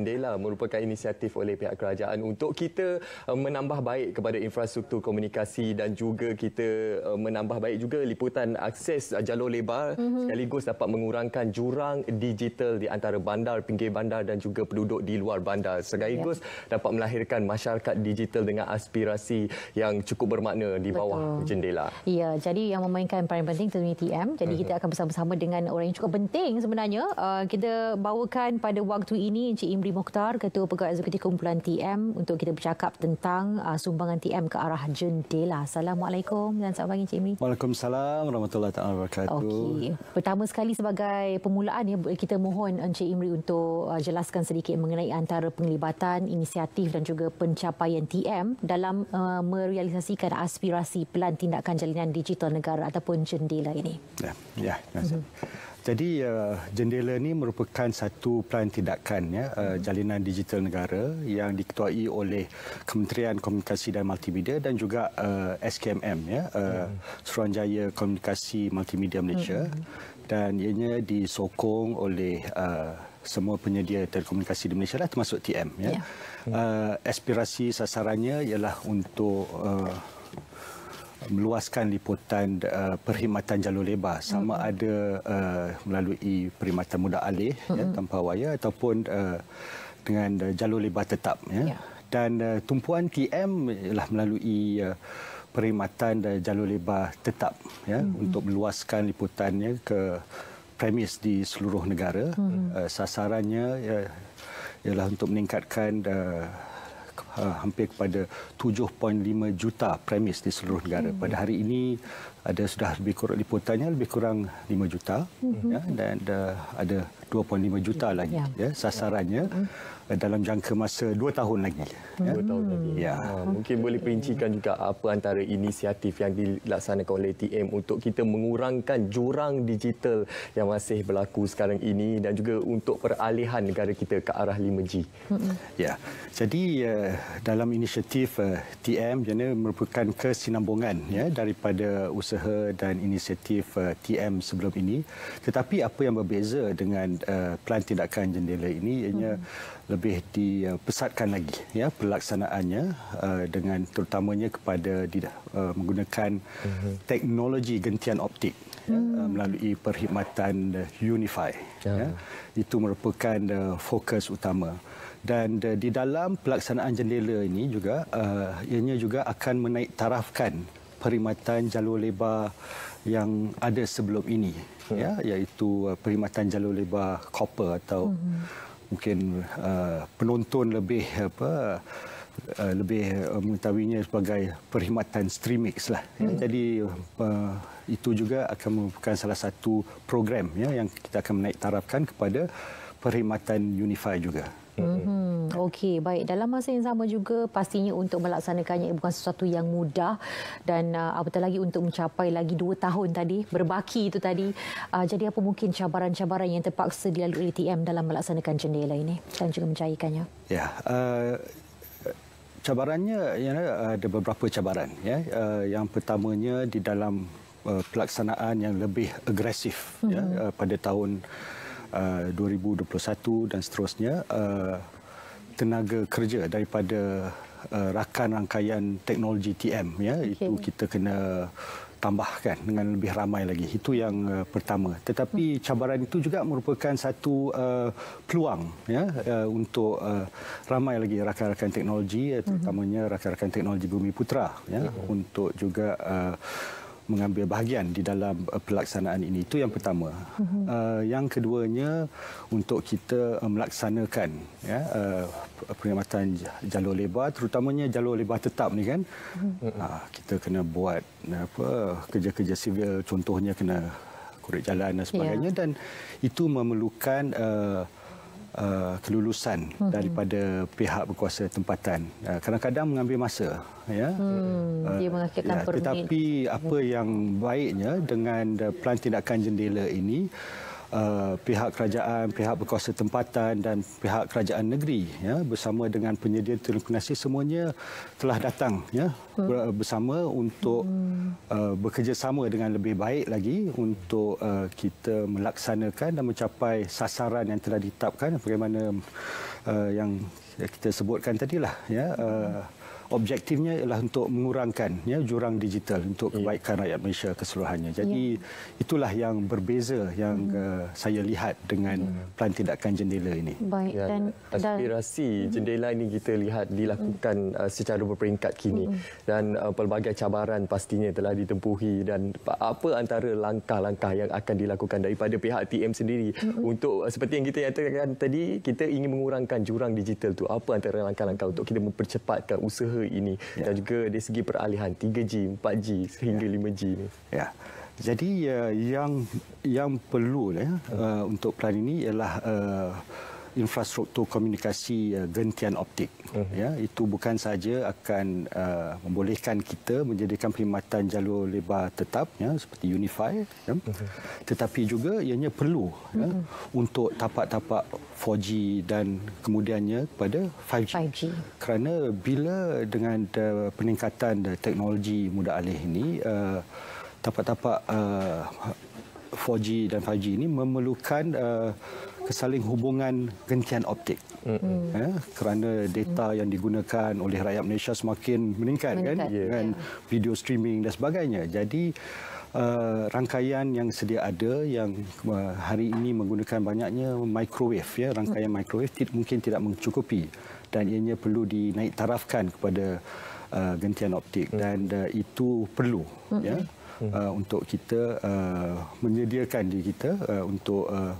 Jendela merupakan inisiatif oleh pihak kerajaan untuk kita uh, menambah baik kepada infrastruktur komunikasi dan juga kita uh, menambah baik juga liputan akses uh, jalur lebar mhm. sekaligus dapat mengurangkan jurang digital di antara bandar, pinggir bandar dan juga penduduk di luar bandar. Sekaligus ya. dapat melahirkan masyarakat digital dengan aspirasi yang cukup bermakna di bawah jendela. Ya, jadi yang memainkan peran penting tentunya TM. Jadi kita mhm. akan bersama-sama dengan orang yang cukup penting sebenarnya. Kita bawakan pada waktu ini Encik Imran. Amri Mokhtar, Ketua Pegawai Eksekutif Kumpulan TM untuk kita bercakap tentang uh, sumbangan TM ke arah jendela. Assalamualaikum dan selamat pagi Cik Amri. Waalaikumsalam warahmatullahi taala wabarakatuh. Okey. Pertama sekali sebagai permulaan ya kita mohon Encik eh, Imri untuk uh, jelaskan sedikit mengenai antara penglibatan, inisiatif dan juga pencapaian TM dalam uh, merealisasikan aspirasi pelan tindakan jalinan digital negara ataupun jendela ini. Ya, ya. Terima ya. kasih. Mm-hmm. Jadi eh, jendela ini merupakan satu plan tindakan ya, eh, jalinan digital negara yang diketuai oleh Kementerian Komunikasi dan Multimedia dan juga eh, SKMM, ya, hmm. Suruhanjaya Komunikasi Multimedia Malaysia hmm. dan ianya disokong oleh semua penyedia telekomunikasi di Malaysia lah, termasuk TM. Ya. ya. Aspirasi sasarannya ialah untuk... Uh, meluaskan liputan uh, perkhidmatan jalur lebar sama hmm ada uh, melalui perkhidmatan muda alih mm-hmm. ya, tanpa wayar ataupun uh, dengan uh, jalur lebar tetap ya. yeah. dan uh, tumpuan TM ialah melalui uh, perkhidmatan uh, jalur lebar tetap ya, hmm untuk meluaskan liputannya ke premis di seluruh negara hmm uh, sasarannya uh, ialah untuk meningkatkan uh, uh, hampir kepada 7.5 juta premis di seluruh negara. Hmm. Pada hari ini ada sudah lebih kurang liputannya lebih kurang 5 juta mm-hmm. ya, dan uh, ada 2.5 juta yeah. lagi yeah. ya sasarannya yeah. Hmm. dalam jangka masa dua tahun lagi. Mm-hmm. Ya. tahun lagi. Ya. Ha, mungkin okay. boleh perincikan juga apa antara inisiatif yang dilaksanakan oleh TM untuk kita mengurangkan jurang digital yang masih berlaku sekarang ini dan juga untuk peralihan negara kita ke arah 5G. hmm Ya. Jadi uh, dalam inisiatif uh, eh, TM yang merupakan kesinambungan ya daripada usaha dan inisiatif uh, eh, TM sebelum ini tetapi apa yang berbeza dengan uh, eh, pelan tindakan jendela ini ianya hmm. lebih dipesatkan lagi ya pelaksanaannya uh, dengan terutamanya kepada uh, menggunakan hmm. teknologi gentian optik Ya, hmm. melalui perkhidmatan Unify. Ya. ya. Itu merupakan fokus utama dan uh, di dalam pelaksanaan jendela ini juga uh, ianya juga akan menaik tarafkan perkhidmatan jalur lebar yang ada sebelum ini hmm. ya iaitu uh, perkhidmatan jalur lebar copper atau hmm. mungkin uh, penonton lebih apa Uh, lebih uh, mengetahuinya sebagai perkhidmatan streamix lah. Ya. Hmm. Jadi uh, itu juga akan merupakan salah satu program ya, yang kita akan menaik tarafkan kepada perkhidmatan Unify juga hmm Okey, baik. Dalam masa yang sama juga pastinya untuk melaksanakannya bukan sesuatu yang mudah dan uh, apatah lagi untuk mencapai lagi dua tahun tadi berbaki itu tadi. Uh, jadi apa mungkin cabaran-cabaran yang terpaksa dilalui TM dalam melaksanakan jendela ini dan juga mencairkannya? Ya, yeah, uh, cabarannya ya, ada beberapa cabaran. Ya, uh, yang pertamanya di dalam uh, pelaksanaan yang lebih agresif ya, mm-hmm. ya, pada tahun uh, 2021 dan seterusnya uh, tenaga kerja daripada uh, rakan rangkaian teknologi TM ya okay. itu kita kena tambahkan dengan lebih ramai lagi itu yang uh, pertama tetapi hmm. cabaran itu juga merupakan satu uh, peluang ya uh, untuk uh, ramai lagi rakan-rakan teknologi ya, hmm. terutamanya rakan-rakan teknologi Bumi Putra ya okay. untuk juga uh, mengambil bahagian di dalam eh, pelaksanaan ini. Itu yang pertama. Uh, yang keduanya untuk kita eh, melaksanakan ya uh, perkhidmatan jalur lebar terutamanya jalur lebar tetap ni kan. Uh, kita kena buat apa kerja-kerja sivil contohnya kena korek jalan dan sebagainya yeah. dan itu memerlukan uh, uh, kelulusan hmm. daripada pihak berkuasa tempatan. Uh, kadang-kadang uh, mengambil masa. Ya. Hmm. Uh, dia mengakhirkan ya, permit. Tetapi apa yang baiknya dengan uh, pelan tindakan jendela ini, Uh, pihak kerajaan, pihak berkuasa tempatan dan pihak kerajaan negeri ya, bersama dengan penyedia telekomunikasi semuanya telah datang ya, hmm. bersama untuk hmm. uh, bekerjasama dengan lebih baik lagi untuk uh, kita melaksanakan dan mencapai sasaran yang telah ditetapkan bagaimana uh, yang kita sebutkan tadilah. Ya, uh, hmm objektifnya ialah untuk mengurangkan ya, jurang digital untuk ya. kebaikan rakyat Malaysia keseluruhannya. Ya. Jadi yeah. itulah yang berbeza yang mm. uh, saya lihat dengan mm. Ya. pelan tindakan jendela ini. Baik, ya, dan aspirasi dan, hmm. jendela ini kita lihat dilakukan mm. secara berperingkat kini mm. dan uh, pelbagai cabaran pastinya telah ditempuhi dan apa antara langkah-langkah yang akan dilakukan daripada pihak TM sendiri mm. untuk uh, seperti yang kita katakan tadi kita ingin mengurangkan jurang digital tu apa antara langkah-langkah untuk kita mempercepatkan usaha ini ya. dan juga dari segi peralihan 3G, 4G sehingga ya. 5G ini. Ya. Jadi uh, yang yang perlu ya, uh, untuk peran ini ialah uh, infrastruktur komunikasi uh, eh, gentian optik. Uh-huh. Ya, itu bukan saja akan uh, membolehkan kita menjadikan perkhidmatan jalur lebar tetap ya, seperti Unify, ya, uh-huh. tetapi juga ianya perlu uh-huh. ya, mhm. untuk tapak-tapak 4G dan kemudiannya kepada 5G. 5G. Kerana bila dengan uh, peningkatan uh, teknologi muda alih ini, uh, tapak-tapak uh, 4G dan 5G ini memerlukan uh, kesaling hubungan kencian optik. Mm. Eh, kerana data mm. yang digunakan oleh rakyat Malaysia semakin meningkat, kan? meningkat kan? Ya. Yeah. kan video streaming dan sebagainya. Jadi uh, rangkaian yang sedia ada yang uh, hari ini menggunakan banyaknya microwave ya, rangkaian mm. microwave tid- mungkin tidak mencukupi dan ianya perlu dinaik tarafkan kepada uh, gentian optik mm. dan uh, itu perlu ya. mm. ya uh, untuk kita uh, menyediakan diri kita uh, untuk uh,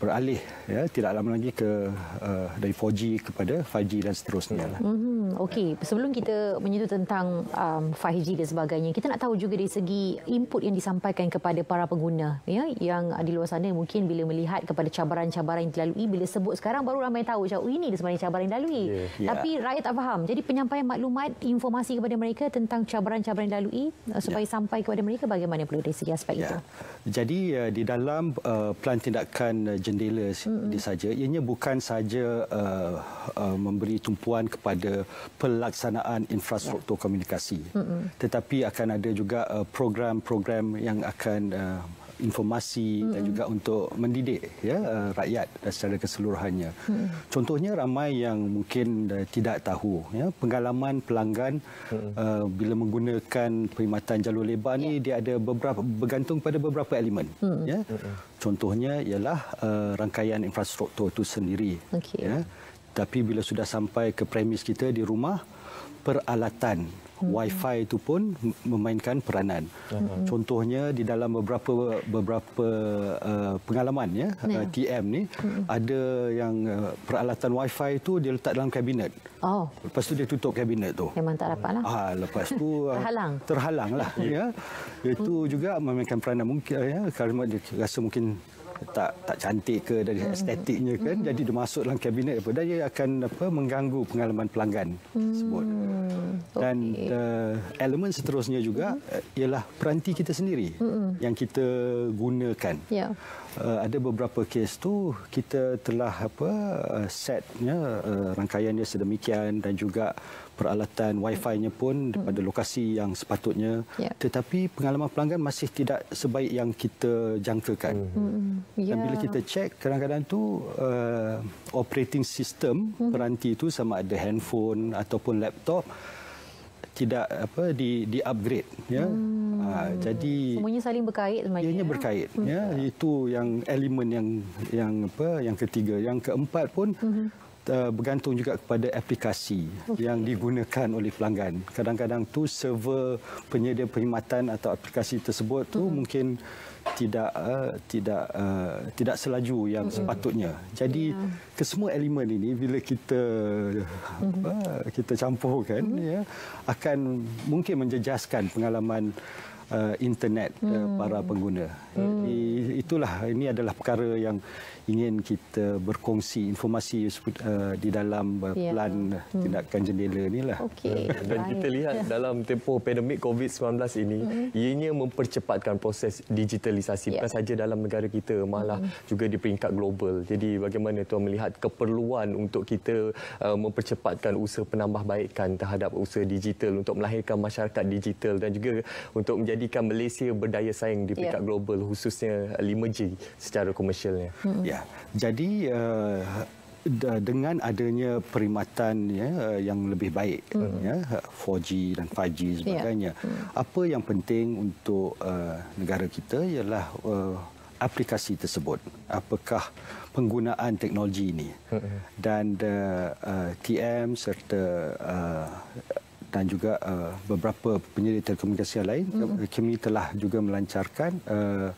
beralih ya tidak lama lagi ke uh, dari 4G kepada 5G dan seterusnya Mm-hmm. Okey, sebelum kita menyentuh tentang um, 5G dan sebagainya, kita nak tahu juga dari segi input yang disampaikan kepada para pengguna ya yang ah, di luar sana mungkin bila melihat kepada cabaran-cabaran yang dilalui bila sebut sekarang baru ramai tahu macam oh, ini dia sebenarnya cabaran yang dilalui. Yeah. Ya. Tapi rakyat tak faham. Jadi penyampaian maklumat informasi kepada mereka tentang cabaran-cabaran yang dilalui uh, supaya sampai kepada mereka bagaimana perlu dari segi aspek yeah. itu. Jadi uh, di dalam uh, pelan tindakan uh, jendela mm-hmm. dia saja ianya bukan saja uh, uh, memberi tumpuan kepada pelaksanaan infrastruktur ya. komunikasi mm-hmm. tetapi akan ada juga uh, program-program yang akan uh, informasi hmm. dan juga untuk mendidik ya, eh, rakyat secara keseluruhannya. Hmm. Contohnya ramai yang mungkin tidak tahu ya, pengalaman pelanggan hmm. uh, bila menggunakan perkhidmatan jalur lebar ini ya. dia ada beberapa bergantung pada beberapa elemen. Hmm. Ya. Contohnya ialah uh, rangkaian infrastruktur itu sendiri. Okay. Ya. Tapi bila sudah sampai ke premis kita di rumah, peralatan hmm. wifi itu pun memainkan peranan. Hmm. Contohnya di dalam beberapa beberapa uh, pengalaman ya yeah. Ya. uh, TM ni hmm. ada yang uh, peralatan wifi itu dia letak dalam kabinet. Oh. Lepas tu dia tutup kabinet tu. Memang tak dapatlah. Ah lepas tu ah, terhalang. Terhalanglah ya. Itu hmm. juga memainkan peranan mungkin ya kerana dia rasa mungkin tak tak cantik ke dari hmm. estetiknya kan hmm. jadi dia masuk dalam kabinet apa dan dia akan apa mengganggu pengalaman pelanggan hmm. sebut dan okay. uh, eh, elemen seterusnya juga hmm. Eh, ialah peranti kita sendiri hmm. yang kita gunakan ya yeah. uh, ada beberapa kes tu kita telah apa uh, setnya uh, rangkaiannya sedemikian dan juga peralatan wifi nya pun hmm. daripada lokasi yang sepatutnya. Yeah. Tetapi pengalaman pelanggan masih tidak sebaik yang kita jangkakan. Mm. Dan bila ya. kita cek, kadang-kadang tu uh, operating system peranti itu sama ada handphone ataupun laptop tidak apa di di upgrade ya hmm. ha, jadi semuanya saling berkait sebenarnya ianya berkait hmm. ya itu yang elemen yang yang apa yang ketiga yang keempat pun hmm uh, bergantung juga kepada aplikasi okay. yang digunakan oleh pelanggan. Kadang-kadang tu server penyedia perkhidmatan atau aplikasi tersebut tu hmm. mungkin tidak uh, tidak uh, tidak selaju yang hmm. sepatutnya. Jadi yeah. kesemua elemen ini bila kita hmm. uh, kita campurkan hmm. ya akan mungkin menjejaskan pengalaman uh, internet uh, hmm. uh, para pengguna. Hmm. I, itulah ini adalah perkara yang ingin kita berkongsi informasi uh, di dalam uh, ya. pelan yeah. Uh, hmm. tindakan jendela inilah. Okay. Uh, dan kita lihat dalam tempoh pandemik COVID-19 ini hmm. ianya mempercepatkan proses digitalisasi yeah. bukan saja dalam negara kita malah hmm. juga di peringkat global. Jadi bagaimana tuan melihat keperluan untuk kita uh, mempercepatkan usaha penambahbaikan terhadap usaha digital untuk melahirkan masyarakat digital dan juga untuk menjadi menjadikan Malaysia berdaya saing di peringkat yeah. global khususnya 5G uh, secara komersialnya. Hmm. Ya. Jadi uh, dengan adanya perkhidmatan ya uh, yang lebih baik hmm. ya 4G dan 5G ya. sebagainya. Yeah. Hmm. Apa yang penting untuk uh, negara kita ialah uh, aplikasi tersebut. Apakah penggunaan teknologi ini? Hmm. Dan uh, uh, TM serta uh, dan juga uh, beberapa penyedia telekomunikasi lain mm. kami telah juga melancarkan uh,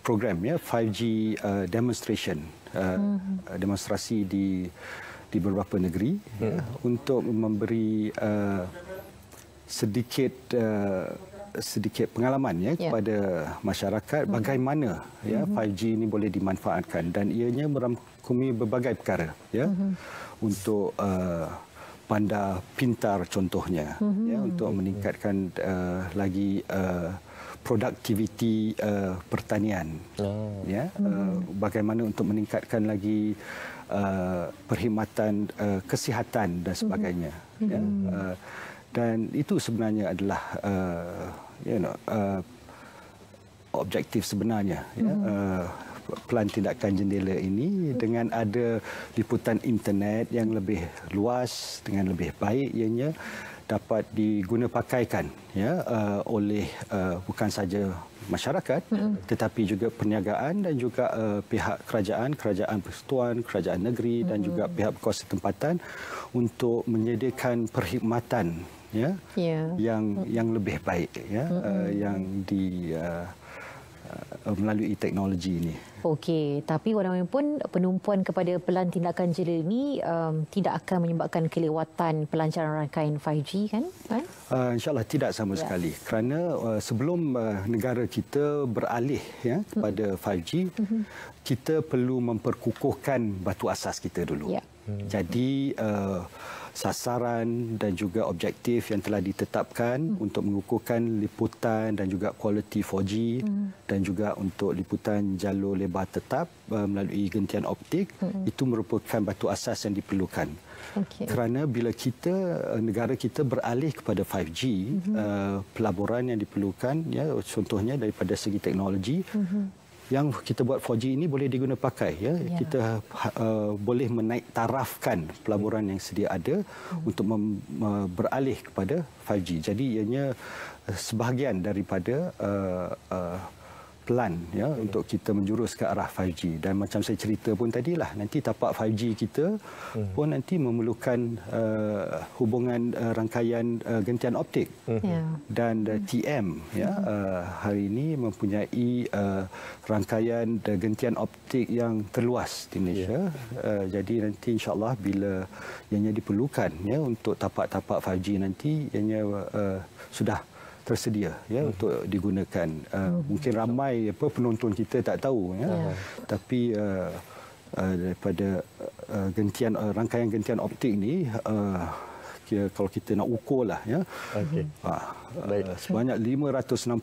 program ya 5G uh, demonstration uh, mm. demonstrasi di di beberapa negeri mm. ya, mm-hmm. untuk memberi uh, sedikit uh, sedikit pengalaman ya, ya. kepada masyarakat mm. bagaimana ya mm. 5G ini boleh dimanfaatkan dan ianya merangkumi berbagai perkara ya mm. untuk uh, Panda pintar contohnya mm-hmm. ya untuk meningkatkan uh, lagi uh, produktiviti uh, pertanian oh. ya uh, bagaimana untuk meningkatkan lagi uh, perkhidmatan uh, kesihatan dan sebagainya mm-hmm. ya hmm. uh, dan itu sebenarnya adalah uh, you know uh, objektif sebenarnya mm-hmm. ya hmm. uh, pelan tindakan jendela ini dengan ada liputan internet yang lebih luas dengan lebih baik ianya dapat diguna pakaikan ya uh, oleh uh, bukan saja masyarakat mm-hmm. tetapi juga perniagaan dan juga uh, pihak kerajaan kerajaan persekutuan kerajaan negeri mm-hmm. dan juga pihak berkuasa tempatan untuk menyediakan perkhidmatan ya yeah. yang mm-hmm. yang lebih baik ya mm-hmm. uh, yang di uh, Uh, melalui teknologi ini. Okey, tapi walaupun penumpuan kepada pelan tindakan jela ini um, tidak akan menyebabkan kelewatan pelancaran rangkaian 5G kan? Puan? Uh, InsyaAllah tidak sama ya. sekali. Kerana uh, sebelum uh, negara kita beralih ya, kepada hmm. 5G, hmm. kita perlu memperkukuhkan batu asas kita dulu. Ya. Hmm. Jadi... Uh, sasaran dan juga objektif yang telah ditetapkan hmm. untuk mengukuhkan liputan dan juga kualiti 4G hmm. dan juga untuk liputan jalur lebar tetap uh, melalui gentian optik hmm. itu merupakan batu asas yang diperlukan. Okay. Kerana bila kita eh, negara kita beralih kepada 5G, mm-hmm. uh, eh, pelaburan yang diperlukan ya contohnya daripada segi teknologi mm-hmm yang kita buat 4G ini boleh diguna pakai ya. ya. Kita ha, uh, boleh menaik tarafkan pelaburan yang sedia ada hmm. untuk mem, uh, beralih kepada 5G. Jadi ianya uh, sebahagian daripada uh, uh, pelan ya okay. untuk kita menjurus ke arah 5G dan macam saya cerita pun tadilah nanti tapak 5G kita hmm. pun nanti memerlukan uh, hubungan uh, rangkaian uh, gentian optik hmm. Ya. dan uh, TM ya hmm. uh, hari ini mempunyai uh, rangkaian uh, gentian optik yang terluas di Malaysia yeah. uh, jadi nanti insyaallah bila ianya diperlukan ya untuk tapak-tapak 5G nanti ianya uh, sudah tersedia ya hmm. untuk digunakan. Uh, hmm. Mungkin ramai apa penonton kita tak tahu ya. Yeah. Tapi uh, uh, daripada uh, gentian uh, rangkaian gentian optik ni uh, kira, kalau kita nak ukur lah ya. Hmm. Okey. Uh, uh, sebanyak 560,000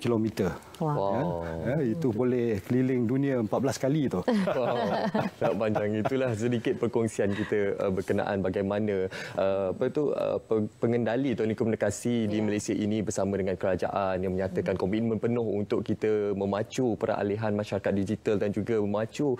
kilometer. Kan? Wow. Ya, itu boleh keliling dunia 14 kali itu. Wow. Tak panjang itulah sedikit perkongsian kita uh, berkenaan bagaimana uh, apa tu uh, pengendali telekomunikasi di ya. Malaysia ini bersama dengan kerajaan yang menyatakan hmm. komitmen penuh untuk kita memacu peralihan masyarakat digital dan juga memacu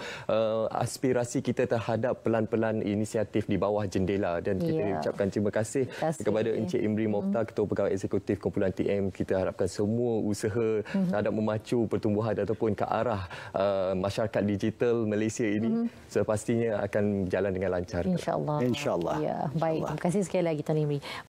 aspirasi kita terhadap pelan-pelan inisiatif di bawah jendela dan kita yeah. ucapkan terima kasih, terima kasih kepada Encik Imri Mokhtar hmm. Ketua Pegawai Eksekutif Kumpulan TM kita harapkan semua usaha -hmm nak memacu pertumbuhan ataupun ke arah uh, masyarakat digital Malaysia ini mm-hmm. sepastinya akan jalan dengan lancar. InsyaAllah. InsyaAllah. Ya, baik. Insya Allah. Terima kasih sekali lagi Tan Imri.